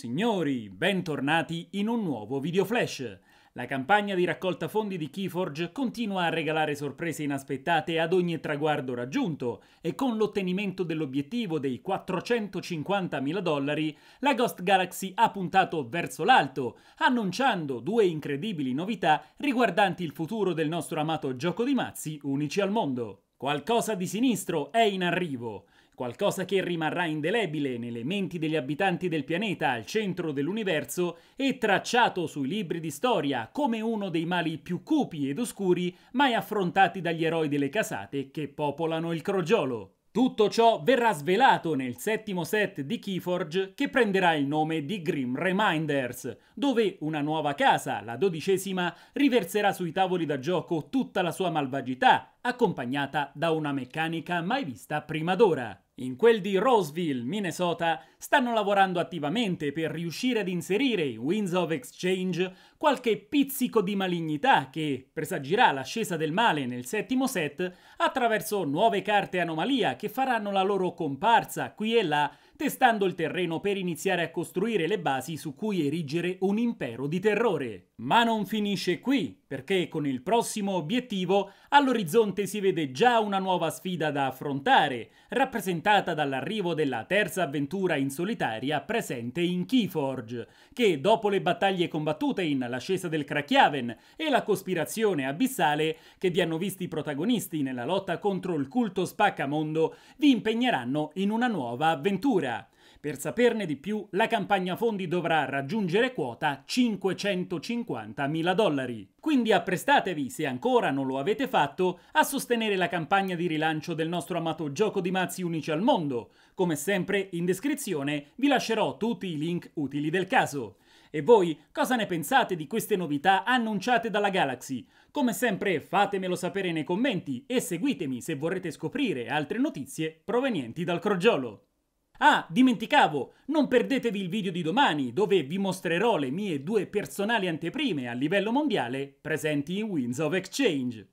Signori, bentornati in un nuovo video flash. La campagna di raccolta fondi di Keyforge continua a regalare sorprese inaspettate ad ogni traguardo raggiunto e con l'ottenimento dell'obiettivo dei 450.000 dollari, la Ghost Galaxy ha puntato verso l'alto, annunciando due incredibili novità riguardanti il futuro del nostro amato gioco di mazzi unici al mondo. Qualcosa di sinistro è in arrivo qualcosa che rimarrà indelebile nelle menti degli abitanti del pianeta al centro dell'universo e tracciato sui libri di storia come uno dei mali più cupi ed oscuri mai affrontati dagli eroi delle casate che popolano il crogiolo. Tutto ciò verrà svelato nel settimo set di Keyforge che prenderà il nome di Grim Reminders, dove una nuova casa, la dodicesima, riverserà sui tavoli da gioco tutta la sua malvagità, accompagnata da una meccanica mai vista prima d'ora in quel di Roseville, Minnesota, stanno lavorando attivamente per riuscire ad inserire in Winds of Exchange qualche pizzico di malignità che presagirà l'ascesa del male nel settimo set attraverso nuove carte anomalia che faranno la loro comparsa qui e là testando il terreno per iniziare a costruire le basi su cui erigere un impero di terrore. Ma non finisce qui, perché con il prossimo obiettivo all'orizzonte si vede già una nuova sfida da affrontare, rappresentata dall'arrivo della terza avventura in solitaria presente in Keyforge, che dopo le battaglie combattute in L'ascesa del Krakiaven e la cospirazione abissale che vi hanno visti protagonisti nella lotta contro il culto spaccamondo, vi impegneranno in una nuova avventura Sera. Per saperne di più, la campagna fondi dovrà raggiungere quota 550.000 dollari. Quindi apprestatevi, se ancora non lo avete fatto, a sostenere la campagna di rilancio del nostro amato gioco di mazzi unici al mondo. Come sempre, in descrizione vi lascerò tutti i link utili del caso. E voi cosa ne pensate di queste novità annunciate dalla Galaxy? Come sempre fatemelo sapere nei commenti e seguitemi se vorrete scoprire altre notizie provenienti dal crogiolo. Ah, dimenticavo! Non perdetevi il video di domani, dove vi mostrerò le mie due personali anteprime a livello mondiale presenti in Winds of Exchange.